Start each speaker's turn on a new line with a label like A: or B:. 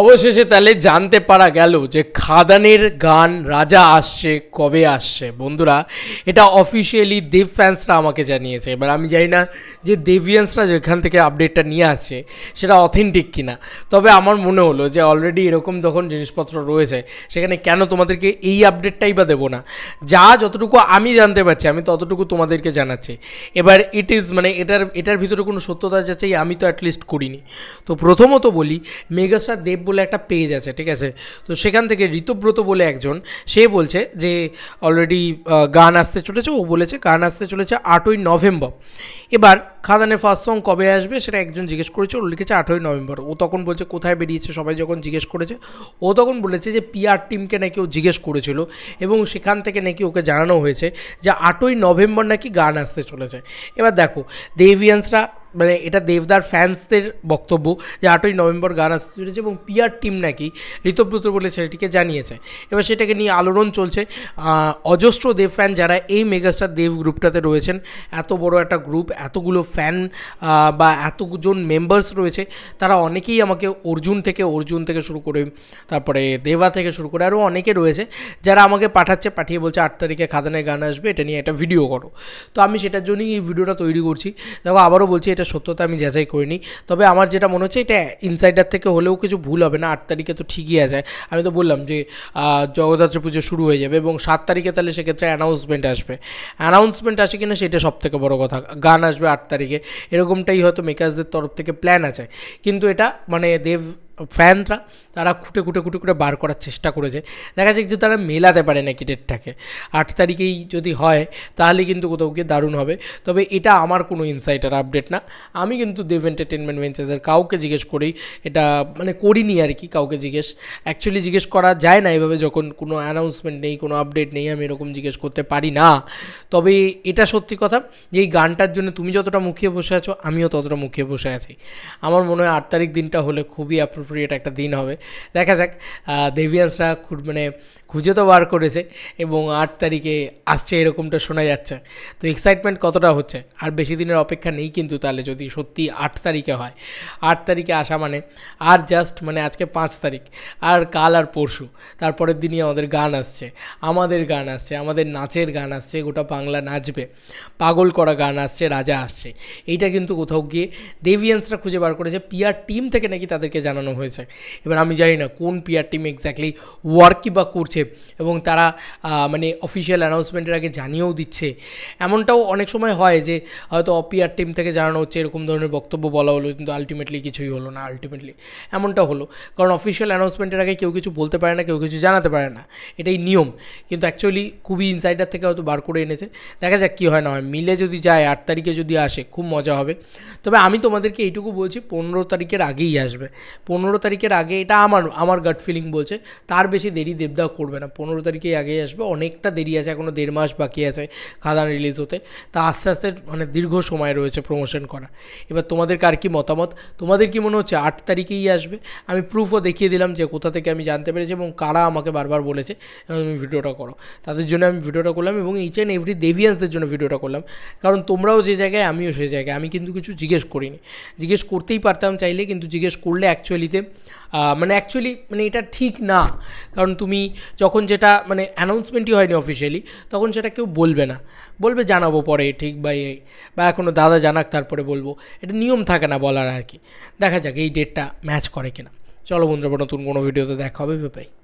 A: অবশেষে তাহলে জানতে পারা গেল যে খাদানের গান রাজা আসছে কবে আসছে বন্ধুরা এটা অফিসিয়ালি দেব ফ্যান্সরা আমাকে জানিয়েছে এবার আমি জানি না যে দেভিয়ান্সরা যেখান থেকে আপডেটটা নিয়ে আসছে সেটা অথেন্টিক কিনা তবে আমার মনে হলো যে অলরেডি এরকম যখন জিনিসপত্র রয়েছে সেখানে কেন তোমাদেরকে এই আপডেটটাই বা দেবো না যা যতটুকু আমি জানতে পারছি আমি ততটুকু তোমাদেরকে জানাচ্ছি এবার ইট ইজ মানে এটার এটার ভিতরে কোনো সত্যতা যাচ্ছে আমি তো অ্যাটলিস্ট করিনি তো প্রথমত বলি মেগাস্টার দেব লাইভ বলে একটা পেজ আছে ঠিক আছে তো সেখান থেকে ঋতব্রত বলে একজন সে বলছে যে অলরেডি গান আসতে চলেছে ও বলেছে গান আসতে চলেছে আটই নভেম্বর এবার খাদানে ফার্স্ট সং কবে আসবে সেটা একজন জিজ্ঞেস করেছে ও লিখেছে আটই নভেম্বর ও তখন বলছে কোথায় বেরিয়েছে সবাই যখন জিজ্ঞেস করেছে ও তখন বলেছে যে পিআর টিমকে নাকি ও জিজ্ঞেস করেছিল এবং সেখান থেকে নাকি ওকে জানানো হয়েছে যে আটই নভেম্বর নাকি গান আসতে চলেছে এবার দেখো দেভিয়ান্সরা মানে এটা দেবদার ফ্যান্সদের বক্তব্য যে আটই নভেম্বর গান আসতে চলেছে এবং পিয়ার টিম নাকি ঋতব্রত বলে ছেলেটিকে জানিয়েছে এবার সেটাকে নিয়ে আলোড়ন চলছে অজস্র দেব ফ্যান যারা এই মেগাস্টার দেব গ্রুপটাতে রয়েছেন এত বড় একটা গ্রুপ এতগুলো ফ্যান বা এতজন মেম্বার্স রয়েছে তারা অনেকেই আমাকে অর্জুন থেকে অর্জুন থেকে শুরু করে তারপরে দেবা থেকে শুরু করে আরও অনেকে রয়েছে যারা আমাকে পাঠাচ্ছে পাঠিয়ে বলছে আট তারিখে খাদানায় গান আসবে এটা নিয়ে একটা ভিডিও করো তো আমি সেটার জন্যই এই ভিডিওটা তৈরি করছি দেখো আবারও বলছি এটা এটা সত্যতা আমি যাচাই করিনি তবে আমার যেটা মনে হচ্ছে এটা ইনসাইডার থেকে হলেও কিছু ভুল হবে না আট তারিখে তো ঠিকই আছে আমি তো বললাম যে জগদ্ধাত্রী পুজো শুরু হয়ে যাবে এবং সাত তারিখে তাহলে সেক্ষেত্রে অ্যানাউন্সমেন্ট আসবে অ্যানাউন্সমেন্ট আসে কিনা সেটা সব থেকে বড় কথা গান আসবে আট তারিখে এরকমটাই হয়তো মেকার্সদের তরফ থেকে প্ল্যান আছে কিন্তু এটা মানে দেব ফ্যানরা তারা খুঁটে খুঁটে খুঁটে খুঁটে বার করার চেষ্টা করেছে দেখা যাক যে তারা মেলাতে পারে নাকি ডেটটাকে আট তারিখেই যদি হয় তাহলে কিন্তু কোথাও গিয়ে দারুণ হবে তবে এটা আমার কোনো ইনসাইটার আপডেট না আমি কিন্তু দেব এন্টারটেনমেন্ট ভেঞ্চার্সের কাউকে জিজ্ঞেস করি এটা মানে করিনি আর কি কাউকে জিজ্ঞেস অ্যাকচুয়ালি জিজ্ঞেস করা যায় না এভাবে যখন কোনো অ্যানাউন্সমেন্ট নেই কোনো আপডেট নেই আমি এরকম জিজ্ঞেস করতে পারি না তবে এটা সত্যি কথা যে এই গানটার জন্য তুমি যতটা মুখিয়ে বসে আছো আমিও ততটা মুখিয়ে বসে আছি আমার মনে হয় আট তারিখ দিনটা হলে খুবই অ্যাপ্রোপ্রিয়েট অ্যাপ্রোপ্রিয়েট একটা দিন হবে দেখা যাক দেভিয়ান্সরা মানে খুঁজে তো বার করেছে এবং আট তারিখে আসছে এরকমটা শোনা যাচ্ছে তো এক্সাইটমেন্ট কতটা হচ্ছে আর বেশি দিনের অপেক্ষা নেই কিন্তু তাহলে যদি সত্যি আট তারিখে হয় আট তারিখে আসা মানে আর জাস্ট মানে আজকে পাঁচ তারিখ আর কাল আর পরশু তারপরের দিনই আমাদের গান আসছে আমাদের গান আসছে আমাদের নাচের গান আসছে গোটা বাংলা নাচবে পাগল করা গান আসছে রাজা আসছে এইটা কিন্তু কোথাও গিয়ে দেভিয়ান্সরা খুঁজে বার করেছে পিয়ার টিম থেকে নাকি তাদেরকে জানানো হয়েছে এবার আমি জানি না কোন পিআর টিম এক্স্যাক্টলি ওয়ার্কই বা করছে এবং তারা মানে অফিসিয়াল অ্যানাউন্সমেন্টের আগে জানিয়েও দিচ্ছে এমনটাও অনেক সময় হয় যে হয়তো অপিয়ার টিম থেকে জানানো হচ্ছে এরকম ধরনের বক্তব্য বলা হলো কিন্তু আলটিমেটলি কিছুই হলো না আলটিমেটলি এমনটা হলো কারণ অফিসিয়াল অ্যানাউন্সমেন্টের আগে কেউ কিছু বলতে পারে না কেউ কিছু জানাতে পারে না এটাই নিয়ম কিন্তু অ্যাকচুয়ালি খুবই ইনসাইডার থেকে হয়তো বার করে এনেছে দেখা যাক কী হয় না হয় মিলে যদি যায় আট তারিখে যদি আসে খুব মজা হবে তবে আমি তোমাদেরকে এইটুকু বলছি পনেরো তারিখের আগেই আসবে পনেরো পনেরো তারিখের আগে এটা আমার আমার গাট ফিলিং বলছে তার বেশি দেরি দেবদা করবে না পনেরো তারিখেই আগে আসবে অনেকটা দেরি আছে এখনও দেড় মাস বাকি আছে খাদান রিলিজ হতে তা আস্তে আস্তে মানে দীর্ঘ সময় রয়েছে প্রমোশন করা এবার তোমাদের কার কী মতামত তোমাদের কি মনে হচ্ছে আট তারিখেই আসবে আমি প্রুফও দেখিয়ে দিলাম যে কোথা থেকে আমি জানতে পেরেছি এবং কারা আমাকে বারবার বলেছে তুমি ভিডিওটা করো তাদের জন্য আমি ভিডিওটা করলাম এবং ইচ অ্যান্ড এভরি দেভিয়ান্সদের জন্য ভিডিওটা করলাম কারণ তোমরাও যে জায়গায় আমিও সেই জায়গায় আমি কিন্তু কিছু জিজ্ঞেস করিনি জিজ্ঞেস করতেই পারতাম চাইলে কিন্তু জিজ্ঞেস করলে অ্যাকচুয়ালি দিতে মানে অ্যাকচুয়ালি মানে এটা ঠিক না কারণ তুমি যখন যেটা মানে অ্যানাউন্সমেন্টই হয়নি অফিসিয়ালি তখন সেটা কেউ বলবে না বলবে জানাবো পরে ঠিক বা এ বা কোনো দাদা জানাক তারপরে বলবো এটা নিয়ম থাকে না বলার আর কি দেখা যাক এই ডেটটা ম্যাচ করে কিনা চলো বন্ধুরা নতুন কোনো ভিডিওতে দেখা হবে ভেপাই